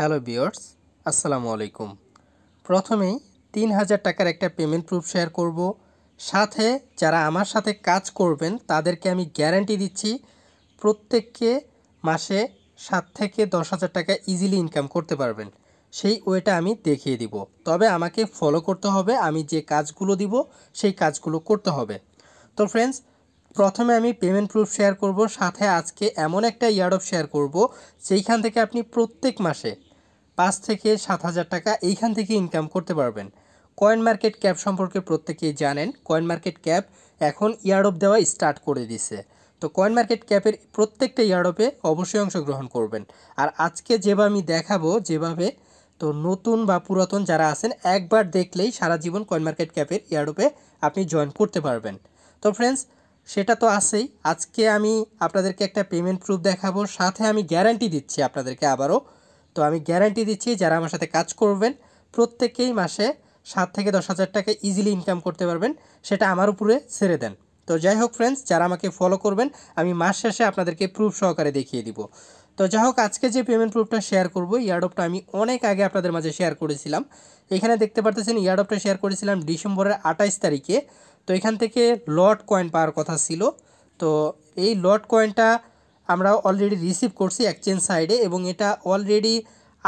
hello বিয়ার্স আসসালামু আলাইকুম প্রথমেই তিন হাজার টাকার একটা পেমেন্ট প্রুফ শেয়ার করব সাথে যারা আমার সাথে কাজ করবেন তাদেরকে আমি গ্যারান্টি দিচ্ছি প্রত্যেককে মাসে সাত থেকে দশ হাজার টাকা ইজিলি ইনকাম করতে পারবেন সেই ওয়েটা আমি দেখিয়ে দিব তবে আমাকে ফলো করতে হবে আমি যে কাজগুলো দিব সেই কাজগুলো করতে হবে তো ফ্রেন্ডস প্রথমে আমি পেমেন্ট প্রুফ শেয়ার করব সাথে আজকে এমন একটা ইয়ারডপ শেয়ার করব যেইখান থেকে আপনি প্রত্যেক মাসে পাঁচ থেকে সাত হাজার টাকা এইখান থেকে ইনকাম করতে পারবেন কয়েন মার্কেট ক্যাপ সম্পর্কে প্রত্যেকেই জানেন কয়েন মার্কেট ক্যাপ এখন ইয়ারোপ দেওয়া স্টার্ট করে দিছে তো কয়েন মার্কেট ক্যাপের প্রত্যেকটা ইয়ারোপে অবশ্যই অংশগ্রহণ করবেন আর আজকে যেভাবে আমি দেখাবো যেভাবে তো নতুন বা পুরাতন যারা আছেন একবার দেখলেই সারা জীবন কয়েন মার্কেট ক্যাপের ইয়ারোপে আপনি জয়েন করতে পারবেন তো ফ্রেন্ডস সেটা তো আছেই আজকে আমি আপনাদেরকে একটা পেমেন্ট প্রুফ দেখাবো সাথে আমি গ্যারান্টি দিচ্ছি আপনাদেরকে আবারও তো আমি গ্যারান্টি দিচ্ছি যারা আমার সাথে কাজ করবেন প্রত্যেকেই মাসে সাত থেকে দশ হাজার টাকা ইজিলি ইনকাম করতে পারবেন সেটা আমার উপরে ছেড়ে দেন তো যাই হোক ফ্রেন্ডস যারা আমাকে ফলো করবেন আমি মাস শেষে আপনাদেরকে প্রুফ সহকারে দেখিয়ে দিব তো যাই হোক আজকে যে পেমেন্ট প্রুফটা শেয়ার করবো ইয়ারডপটা আমি অনেক আগে আপনাদের মাঝে শেয়ার করেছিলাম এখানে দেখতে পারতেছেন ইয়ারডপটা শেয়ার করেছিলাম ডিসেম্বরের আঠাইশ তারিখে তো এখান থেকে লট কয়েন পাওয়ার কথা ছিল তো এই লট কয়েনটা আমরা অলরেডি রিসিভ করছি এক্সচেঞ্জ সাইডে এবং এটা অলরেডি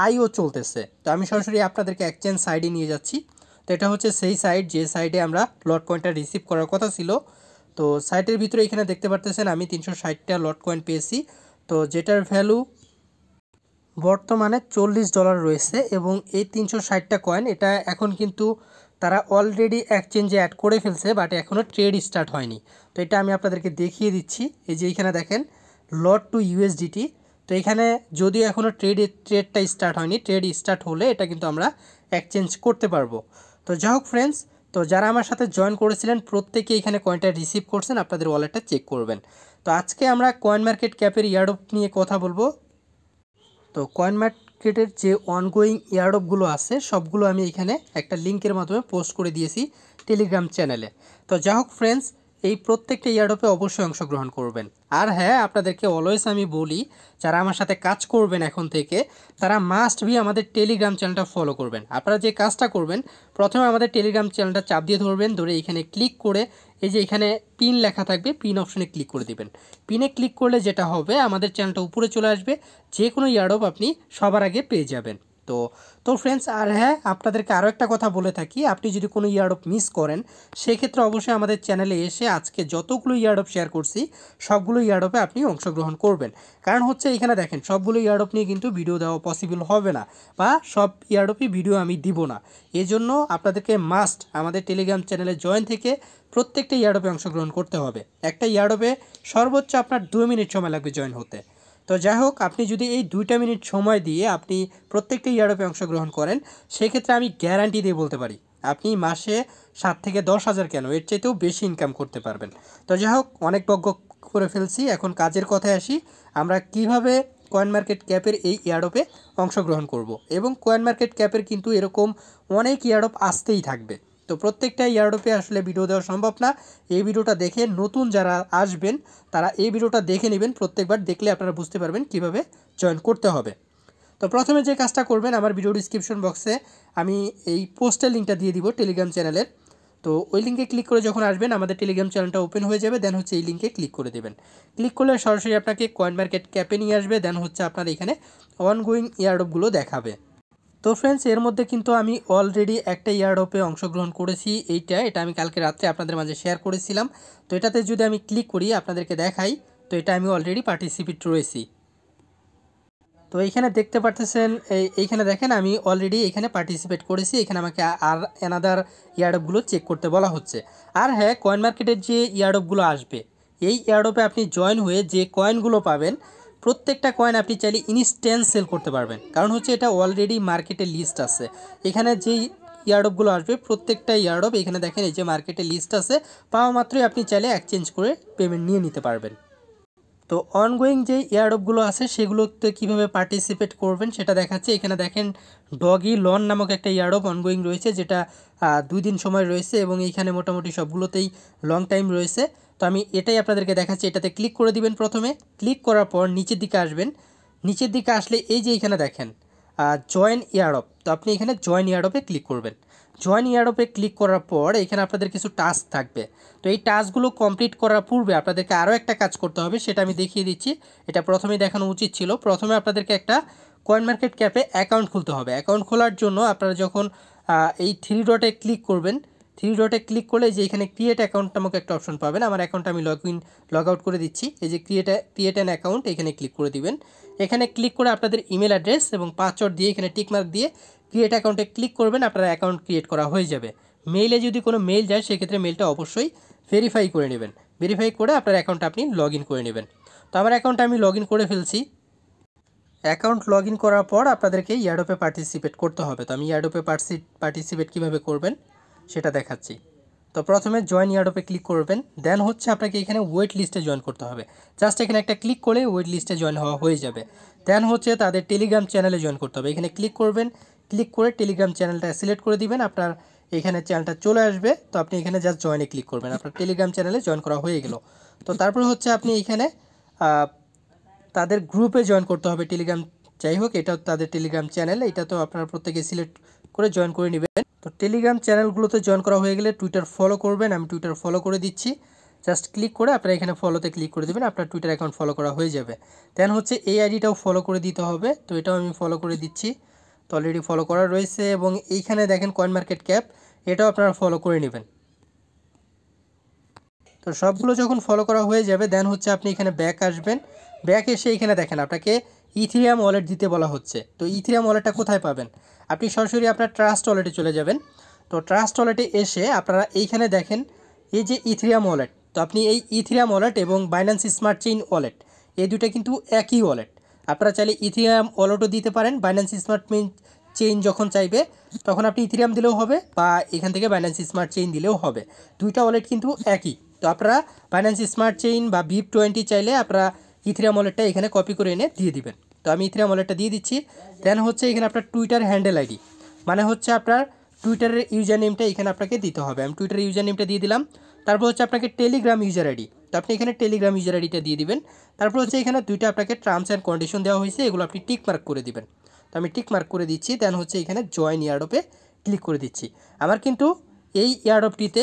আইও চলতেছে তো আমি সরাসরি আপনাদেরকে এক্সচেঞ্জ সাইডে নিয়ে যাচ্ছি তো এটা হচ্ছে সেই সাইড যে সাইডে আমরা লট কয়েনটা রিসিভ করার কথা ছিল তো সাইটের ভিতরে এখানে দেখতে পারতেছেন আমি তিনশো ষাটটা লট কয়েন পেয়েছি তো যেটার ভ্যালু বর্তমানে চল্লিশ ডলার রয়েছে এবং এই তিনশো ষাটটা কয়েন এটা এখন কিন্তু তারা অলরেডি এক্সচেঞ্জে অ্যাড করে ফেলছে বাট এখনও ট্রেড স্টার্ট হয়নি তো এটা আমি আপনাদেরকে দেখিয়ে দিচ্ছি এই যে এখানে দেখেন লট টু ইউএসডিটি তো এখানে যদিও এখনও ট্রেড ট্রেডটা স্টার্ট হয়নি ট্রেড স্টার্ট হলে এটা কিন্তু আমরা এক্সচেঞ্জ করতে পারবো তো যাই হোক ফ্রেন্ডস তো যারা আমার সাথে জয়েন করেছিলেন প্রত্যেকে এখানে কয়েনটা রিসিভ করছেন আপনাদের ওয়ালেটটা চেক করবেন তো আজকে আমরা কয়েন মার্কেট ক্যাপের ইয়ারডপ নিয়ে কথা বলবো তো কয়েন মার্কেটের যে অনগোয়িং ইয়ারডপগুলো আছে সবগুলো আমি এখানে একটা লিঙ্কের মাধ্যমে পোস্ট করে দিয়েছি টেলিগ্রাম চ্যানেলে তো যা হোক ফ্রেন্ডস এই প্রত্যেকটা ইয়ারডপে অবশ্যই অংশগ্রহণ করবেন আর হ্যাঁ আপনাদেরকে অলওয়েজ আমি বলি যারা আমার সাথে কাজ করবেন এখন থেকে তারা মাস্ট বি আমাদের টেলিগ্রাম চ্যানেলটা ফলো করবেন আপনারা যে কাজটা করবেন প্রথমে আমাদের টেলিগ্রাম চ্যানেলটা চাপ দিয়ে ধরবেন ধরে এখানে ক্লিক করে এই যে এখানে পিন লেখা থাকবে পিন অপশনে ক্লিক করে দিবেন পিনে ক্লিক করলে যেটা হবে আমাদের চ্যানেলটা উপরে চলে আসবে যে কোনো ইয়ারডপ আপনি সবার আগে পেয়ে যাবেন তো তো ফ্রেন্ডস আর হ্যাঁ আপনাদেরকে আরও একটা কথা বলে থাকি আপনি যদি কোনো ইয়ারডপ মিস করেন সেক্ষেত্রে অবশ্যই আমাদের চ্যানেলে এসে আজকে যতগুলো ইয়ারডপ শেয়ার করছি সবগুলো ইয়ারডপে আপনি অংশগ্রহণ করবেন কারণ হচ্ছে এখানে দেখেন সবগুলো ইয়ারডপ নিয়ে কিন্তু ভিডিও দেওয়া পসিবল হবে না বা সব ইয়ারডপই ভিডিও আমি দিব না এজন্য আপনাদেরকে মাস্ট আমাদের টেলিগ্রাম চ্যানেলে জয়েন থেকে প্রত্যেকটা ইয়ারডপে অংশগ্রহণ করতে হবে একটা ইয়ারডপে সর্বোচ্চ আপনার দু মিনিট সময় লাগবে জয়েন হতে তো যাই হোক আপনি যদি এই দুইটা মিনিট সময় দিয়ে আপনি প্রত্যেকটা ইয়ারোপে অংশগ্রহণ করেন সেক্ষেত্রে আমি গ্যারান্টি দিয়ে বলতে পারি আপনি মাসে সাত থেকে দশ হাজার কেন এর চাইতেও বেশি ইনকাম করতে পারবেন তো যাই হোক অনেক বজ্ঞ করে ফেলছি এখন কাজের কথায় আসি আমরা কিভাবে কয়েন মার্কেট ক্যাপের এই ইয়ারডপে অংশগ্রহণ করব এবং কয়েন মার্কেট ক্যাপের কিন্তু এরকম অনেক ইয়ারডপ আসতেই থাকবে তো প্রত্যেকটা ইয়ারডোপে আসলে ভিডিও দেওয়া সম্ভব না এই ভিডিওটা দেখে নতুন যারা আসবেন তারা এই ভিডিওটা দেখে নেবেন প্রত্যেকবার দেখলে আপনারা বুঝতে পারবেন কিভাবে জয়েন করতে হবে তো প্রথমে যে কাজটা করবেন আমার ভিডিও ডিসক্রিপশন বক্সে আমি এই পোস্টের লিঙ্কটা দিয়ে দিব টেলিগ্রাম চ্যানেলের তো ওই লিঙ্কে ক্লিক করে যখন আসবেন আমাদের টেলিগ্রাম চ্যানেলটা ওপেন হয়ে যাবে দেন হচ্ছে এই লিঙ্কে ক্লিক করে দেবেন ক্লিক করলে সরাসরি আপনাকে কয়েন মার্কেট ক্যাপে নিয়ে আসবে দেন হচ্ছে আপনার এখানে অনগোয়িং ইয়ারডপগুলো দেখাবে তো ফ্রেন্ডস এর মধ্যে কিন্তু আমি অলরেডি একটা ইয়ারডপে অংশগ্রহণ করেছি এইটা এটা আমি কালকে রাত্রে আপনাদের মাঝে শেয়ার করেছিলাম তো এটাতে যদি আমি ক্লিক করি আপনাদেরকে দেখাই তো এটা আমি অলরেডি পার্টিসিপেট রয়েছি তো এইখানে দেখতে পারতেছেন এইখানে দেখেন আমি অলরেডি এখানে পার্টিসিপেট করেছি এখানে আমাকে আর অ্যানাদার ইয়ারডপগুলো চেক করতে বলা হচ্ছে আর হ্যাঁ কয়েন মার্কেটের যে ইয়ারডপগুলো আসবে এই ইয়ারডপে আপনি জয়েন হয়ে যে কয়েনগুলো পাবেন প্রত্যেকটা কয়েন আপনি চাইলে ইনস্ট্যান্ট সেল করতে পারবেন কারণ হচ্ছে এটা অলরেডি মার্কেটে লিস্ট আছে এখানে যেই ইয়ারডপগুলো আসবে প্রত্যেকটা ইয়ারডপ এখানে দেখেন এই যে মার্কেটে লিস্ট আছে পাওয়া মাত্রই আপনি চাইলে এক্সচেঞ্জ করে পেমেন্ট নিয়ে নিতে পারবেন তো অনগোয়িং যে ইয়ারডপগুলো আছে সেগুলোতে কীভাবে পার্টিসিপেট করবেন সেটা দেখাচ্ছে এখানে দেখেন ডগি লন নামক একটা ইয়ারডপ অনগোয়িং রয়েছে যেটা দুই দিন সময় রয়েছে এবং এইখানে মোটামুটি সবগুলোতেই লং টাইম রয়েছে তো আমি এটাই আপনাদেরকে দেখাচ্ছি এটাতে ক্লিক করে দিবেন প্রথমে ক্লিক করার পর নিচের দিকে আসবেন নিচের দিকে আসলে এই যে এখানে দেখেন জয়েন ইয়ারপ তো আপনি এখানে জয়েন ইয়ারপে ক্লিক করবেন জয়েন ইয়ারপে ক্লিক করার পর এখানে আপনাদের কিছু টাস্ক থাকবে তো এই টাস্কগুলো কমপ্লিট করার পূর্বে আপনাদেরকে আরও একটা কাজ করতে হবে সেটা আমি দেখিয়ে দিচ্ছি এটা প্রথমে দেখানো উচিত ছিল প্রথমে আপনাদেরকে একটা কয়েন মার্কেট ক্যাপে অ্যাকাউন্ট খুলতে হবে অ্যাকাউন্ট খোলার জন্য আপনারা যখন এই থ্রি ডটে ক্লিক করবেন থ্রি ডটে ক্লিক করলে যে এখানে ক্রিয়েট অ্যাকাউন্ট নামক একটা অপশন পাবেন আমার অ্যাকাউন্ট আমি লগ ইন লগ আউট করে দিচ্ছি এই যে ক্রিয়েট ক্রিয়েট অ্যান অ্যাকাউন্ট এখানে ক্লিক করে দিবেন এখানে ক্লিক করে আপনাদের ইমেল অ্যাড্রেস এবং পাসওয়ার্ড দিয়ে এখানে টিকমার্ক দিয়ে ক্রিয়েট অ্যাকাউন্টে ক্লিক করবেন আপনার অ্যাকাউন্ট ক্রিয়েট করা হয়ে যাবে মেইলে যদি কোনো মেইল যায় সেক্ষেত্রে মেইলটা অবশ্যই ভেরিফাই করে নেবেন ভেরিফাই করে আপনার অ্যাকাউন্ট আপনি লগ ইন করে নেবেন তো আমার অ্যাকাউন্টে আমি লগ করে ফেলছি অ্যাকাউন্ট লগ করার পর আপনাদেরকে ইয়ারডপে পার্টিসিপেট করতে হবে তো আমি ইয়ারডপে পার্টিসিপেট কীভাবে করবেন সেটা দেখাচ্ছি তো প্রথমে জয়েন ইয়ারডপে ক্লিক করবেন দেন হচ্ছে আপনাকে এখানে ওয়েট লিস্টে জয়েন করতে হবে জাস্ট এখানে একটা ক্লিক করে ওয়েট লিস্টে জয়েন হওয়া হয়ে যাবে দেন হচ্ছে তাদের টেলিগ্রাম চ্যানেলে জয়েন করতে হবে এখানে ক্লিক করবেন ক্লিক করে টেলিগ্রাম চ্যানেলটা সিলেক্ট করে দিবেন আপনার এখানে চ্যানেলটা চলে আসবে তো আপনি এখানে জাস্ট জয়েনে ক্লিক করবেন আপনার টেলিগ্রাম চ্যানেলে জয়েন করা হয়ে গেল তো তারপর হচ্ছে আপনি এখানে তাদের গ্রুপে জয়েন করতে হবে টেলিগ্রাম যাই হোক এটা তাদের টেলিগ্রাম চ্যানেল এটা তো আপনারা প্রত্যেকে সিলেক্ট করে জয়েন করে নেবেন তো টেলিগ্রাম চ্যানেলগুলোতে জয়েন করা হয়ে গেলে টুইটার ফলো করবেন আমি টুইটার ফলো করে দিচ্ছি জাস্ট ক্লিক করে আপনারা এখানে ফলোতে ক্লিক করে দেবেন আপনার টুইটার অ্যাকাউন্ট ফলো করা হয়ে যাবে দেন হচ্ছে এই আইডিটাও ফলো করে দিতে হবে তো এটাও আমি ফলো করে দিচ্ছি তো অলরেডি ফলো করা রয়েছে এবং এইখানে দেখেন কয়েন মার্কেট ক্যাপ এটাও আপনারা ফলো করে নেবেন তো সবগুলো যখন ফলো করা হয়ে যাবে দেন হচ্ছে আপনি এখানে ব্যাক আসবেন ব্যাক এসে এখানে দেখেন আপনাকে ইথিরিয়াম ওয়ালেট দিতে বলা হচ্ছে তো ইথিরিয়াম ওয়ালেটটা কোথায় পাবেন আপনি সরাসরি আপনার ট্রাস্ট ওয়ালেটে চলে যাবেন তো ট্রাস্ট ওয়ালেটে এসে আপনারা এইখানে দেখেন এই যে ইথিরিয়াম ওয়ালেট তো আপনি এই ইথিরিয়াম ওয়ালেট এবং বাইন্যান্স স্মার্ট চেইন ওয়ালেট এই দুটো কিন্তু একই ওয়ালেট আপনারা চাইলে ইথিরিয়াম ওয়ালেটও দিতে পারেন বাইন্যান্স স্মার্ট চেইন যখন চাইবে তখন আপনি ইথিরিয়াম দিলেও হবে বা এখান থেকে বাইন্যান্স স্মার্ট চেইন দিলেও হবে দুইটা ওয়ালেট কিন্তু একই তো আপনারা বাইন্যান্স স্মার্ট চেইন বা বিপ টোয়েন্টি চাইলে আপনারা ইথিরিয়াম ওয়ালেটটা এখানে কপি করে এনে দিয়ে দিবেন তো আমি ইথিরিয়াম ওয়ালেটটা দিয়ে দিচ্ছি দেন হচ্ছে এখানে আপনার টুইটার হ্যান্ডেল আইডি মানে হচ্ছে আপনার টুইটারের ইউজার নেমটা এখানে আপনাকে দিতে হবে আমি টুইটারের ইউজার নেমটা দিয়ে দিলাম তারপর হচ্ছে আপনাকে টেলিগ্রাম ইউজার আইডি তো আপনি এখানে টেলিগ্রাম ইউজার আইডিটা দিয়ে দিবেন তারপর হচ্ছে এখানে দুইটা আপনাকে টার্মস অ্যান্ড কন্ডিশন দেওয়া হয়েছে এগুলো আপনি টিক মার্ক করে দিবেন তো আমি টিক মার্ক করে দিচ্ছি দেন হচ্ছে এখানে জয়েন ইয়ারডপে ক্লিক করে দিচ্ছি আমার কিন্তু এই ইয়ারডপটিতে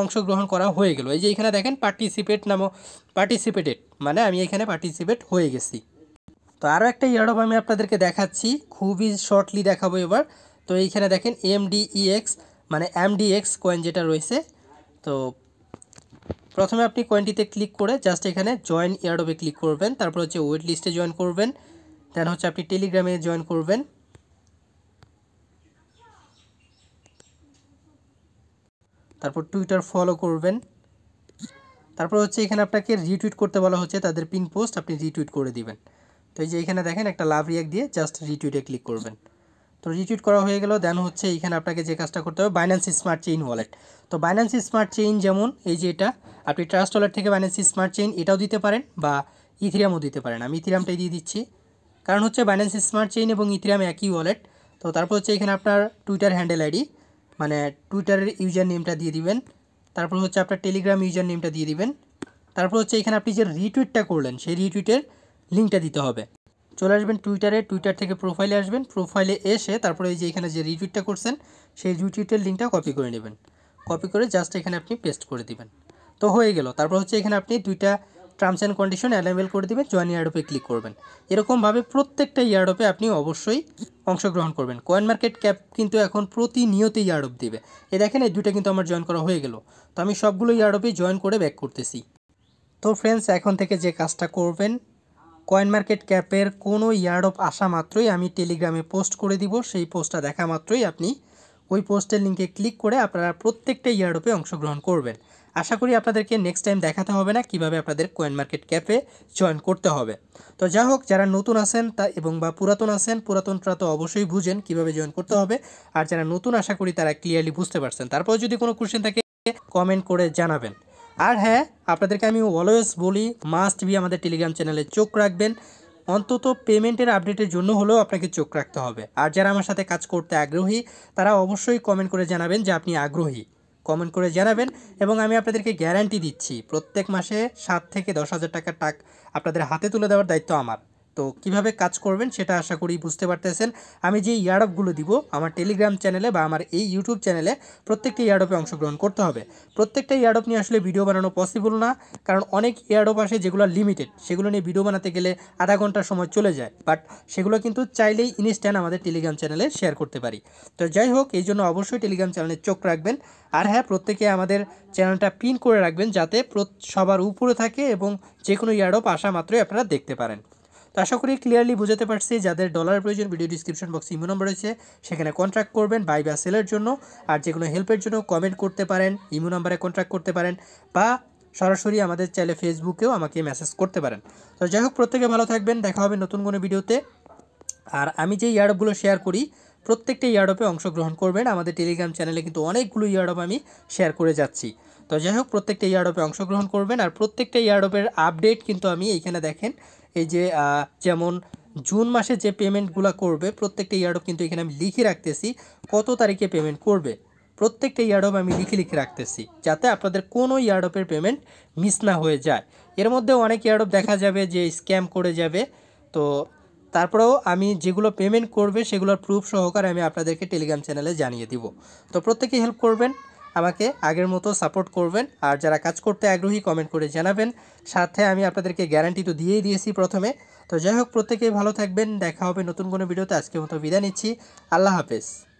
অংশগ্রহণ করা হয়ে গেল এই যে এখানে দেখেন পার্টিসিপেট নামক পার্টিসিপেটেড মানে আমি এখানে পার্টিসিপেট হয়ে গেছি তো আরও একটা ইয়ারোপ আমি আপনাদেরকে দেখাচ্ছি খুবই শর্টলি দেখাবো এবার তো এইখানে দেখেন এমডিইএক্স e মানে এমডিএক্স কয়েন e যেটা রয়েছে তো প্রথমে আপনি কয়েনটিতে ক্লিক করে জাস্ট এখানে জয়েন ইয়ারডপে ক্লিক করবেন তারপর হচ্ছে ওয়েট লিস্টে জয়েন করবেন দেন হচ্ছে আপনি টেলিগ্রামে জয়েন করবেন তারপর টুইটার ফলো করবেন তারপর হচ্ছে এখানে আপনাকে রিটুইট করতে বলা হচ্ছে তাদের পিন পোস্ট আপনি রিটুইট করে দিবেন তো এই যে এখানে দেখেন একটা লাভ রিয়াক দিয়ে জাস্ট রিটুইটে ক্লিক করবেন তো রিটুইট করা হয়ে গেল দেন হচ্ছে এইখানে আপনাকে যে কাজটা করতে হবে বাইন্যান্স স্মার্ট চেইন ওয়ালেট তো বাইন্যান্স স্মার্ট চেইন যেমন এই যে এটা আপনি ট্রাস্ট ওয়ালেট থেকে বাইন্যান্স স্মার্ট চেইন এটাও দিতে পারেন বা ইথিরামও দিতে পারেন আমি ইথিরামটাই দিয়ে দিচ্ছি কারণ হচ্ছে বাইন্যান্স স্মার্ট চেইন এবং ইথিরাম একই ওয়ালেট তো তারপর হচ্ছে এখানে আপনার টুইটার হ্যান্ডেল আইডি মানে টুইটারের ইউজার নেমটা দিয়ে দিবেন তারপর হচ্ছে আপনার টেলিগ্রাম ইউজার নেমটা দিয়ে দিবেন তারপর হচ্ছে এখানে আপনি যে রিটুইটটা করলেন সেই রিটুইটের লিঙ্কটা দিতে হবে চলে আসবেন টুইটারে টুইটার থেকে প্রোফাইলে আসবেন প্রোফাইলে এসে তারপরে এই যে এখানে যে রিটুইটটা করছেন সেই রিটুইটের লিঙ্কটা কপি করে নেবেন কপি করে জাস্ট এখানে আপনি পেস্ট করে দিবেন তো হয়ে গেল তারপর হচ্ছে এখানে আপনি দুইটা টার্মস অ্যান্ড কন্ডিশন অ্যালেবেল করে দেবেন জয়েন ইয়ারোপে ক্লিক করবেন এরকমভাবে প্রত্যেকটা ইয়ারডপে আপনি অবশ্যই অংশগ্রহণ করবেন কয়েন মার্কেট ক্যাপ কিন্তু এখন প্রতিনিয়ত ইয়ারডপ দিবে এ দেখেন এই দুটো কিন্তু আমার জয়েন করা হয়ে গেল তো আমি সবগুলো ইয়ারডপে জয়েন করে ব্যাক করতেছি তো ফ্রেন্ডস এখন থেকে যে কাজটা করবেন কয়েন মার্কেট ক্যাপের কোনো ইয়ারডপ আসা মাত্রই আমি টেলিগ্রামে পোস্ট করে দিব সেই পোস্টটা দেখা মাত্রই আপনি ওই পোস্টের লিঙ্কে ক্লিক করে আপনারা প্রত্যেকটা ইয়ারডপে অংশগ্রহণ করবেন আশা করি আপনাদেরকে নেক্সট টাইম দেখাতে হবে না কিভাবে আপনাদের কয়েন মার্কেট ক্যাপে জয়েন করতে হবে তো যাই হোক যারা নতুন আছেন তা এবং বা পুরাতন আছেন পুরাতনটা তো অবশ্যই বুঝেন কিভাবে জয়েন করতে হবে আর যারা নতুন আশা করি তারা ক্লিয়ারলি বুঝতে পারছেন তারপর যদি কোনো কোশ্চেন থাকে কমেন্ট করে জানাবেন আর হ্যাঁ আপনাদেরকে আমি অলওয়েজ বলি মাস্ট বি আমাদের টেলিগ্রাম চ্যানেলে চোখ রাখবেন অন্তত পেমেন্টের আপডেটের জন্য হলেও আপনাকে চোখ রাখতে হবে আর যারা আমার সাথে কাজ করতে আগ্রহী তারা অবশ্যই কমেন্ট করে জানাবেন যে আপনি আগ্রহী কমেন্ট করে জানাবেন এবং আমি আপনাদেরকে গ্যারান্টি দিচ্ছি প্রত্যেক মাসে সাত থেকে দশ হাজার টাকা টাক আপনাদের হাতে তুলে দেওয়ার দায়িত্ব আমার তো কিভাবে কাজ করবেন সেটা আশা করি বুঝতে পারতেছেন আমি যে ইয়ারডপগুলো দিব আমার টেলিগ্রাম চ্যানেলে বা আমার এই ইউটিউব চ্যানেলে প্রত্যেকটা ইয়ারডপে অংশগ্রহণ করতে হবে প্রত্যেকটা ইয়ারডপ নিয়ে আসলে ভিডিও বানানো পসিবল না কারণ অনেক ইয়ারডপ আসে যেগুলো লিমিটেড সেগুলো নিয়ে ভিডিও বানাতে গেলে আধা ঘন্টার সময় চলে যায় বাট সেগুলো কিন্তু চাইলেই ইনস্ট্যান্ট আমাদের টেলিগ্রাম চ্যানেলে শেয়ার করতে পারি তো যাই হোক এই জন্য অবশ্যই টেলিগ্রাম চ্যানেলে চোখ রাখবেন আর হ্যাঁ প্রত্যেকে আমাদের চ্যানেলটা পিন করে রাখবেন যাতে সবার উপরে থাকে এবং যে কোনো ইয়ারডপ আসা মাত্রই আপনারা দেখতে পারেন তো আশা করি ক্লিয়ারলি বুঝতে পারছি যাদের ডলার প্রয়োজন video description box imo number রয়েছে সেখানে কন্ট্রাক্ট করবেন বাই বা সেলের জন্য আর যে কোনো হেল্পের জন্য কমেন্ট করতে পারেন ইমো নাম্বারে কন্ট্যাক্ট করতে পারেন বা সরাসরি আমাদের চাইলে ফেসবুকেও আমাকে মেসেজ করতে পারেন তো যাই হোক প্রত্যেকে ভালো থাকবেন দেখা হবে নতুন কোনো ভিডিওতে আর আমি যে ইয়ার্ডগুলো শেয়ার করি প্রত্যেকটা ইয়ারডপে অংশগ্রহণ করবেন আমাদের টেলিগ্রাম চ্যানেলে কিন্তু অনেকগুলো ইয়ারডপ আমি শেয়ার করে যাচ্ছি তো যাই হোক প্রত্যেকটা ইয়ারডপে অংশগ্রহণ করবেন আর প্রত্যেকটা ইয়ারডপের আপডেট কিন্তু আমি এইখানে দেখেন এই যে যেমন জুন মাসে যে পেমেন্টগুলো করবে প্রত্যেকটা ইয়ারডপ কিন্তু এখানে আমি লিখে রাখতেছি কত তারিখে পেমেন্ট করবে প্রত্যেকটা ইয়ারডপ আমি লিখে লিখে রাখতেছি যাতে আপনাদের কোনো ইয়ারডপের পেমেন্ট মিস না হয়ে যায় এর মধ্যে অনেক ইয়ারডপ দেখা যাবে যে স্ক্যাম করে যাবে তো তারপরেও আমি যেগুলো পেমেন্ট করবে সেগুলোর প্রুফ সহকারে আমি আপনাদেরকে টেলিগ্রাম চ্যানেলে জানিয়ে দিব তো প্রত্যেকেই হেল্প করবেন আমাকে আগের মতো সাপোর্ট করবেন আর যারা কাজ করতে আগ্রহী কমেন্ট করে জানাবেন সাথে আমি আপনাদেরকে গ্যারান্টি তো দিয়েই দিয়েছি প্রথমে তো যাই হোক প্রত্যেকেই ভালো থাকবেন দেখা হবে নতুন কোনো ভিডিওতে আজকের মতো বিদায় নিচ্ছি আল্লাহ হাফেজ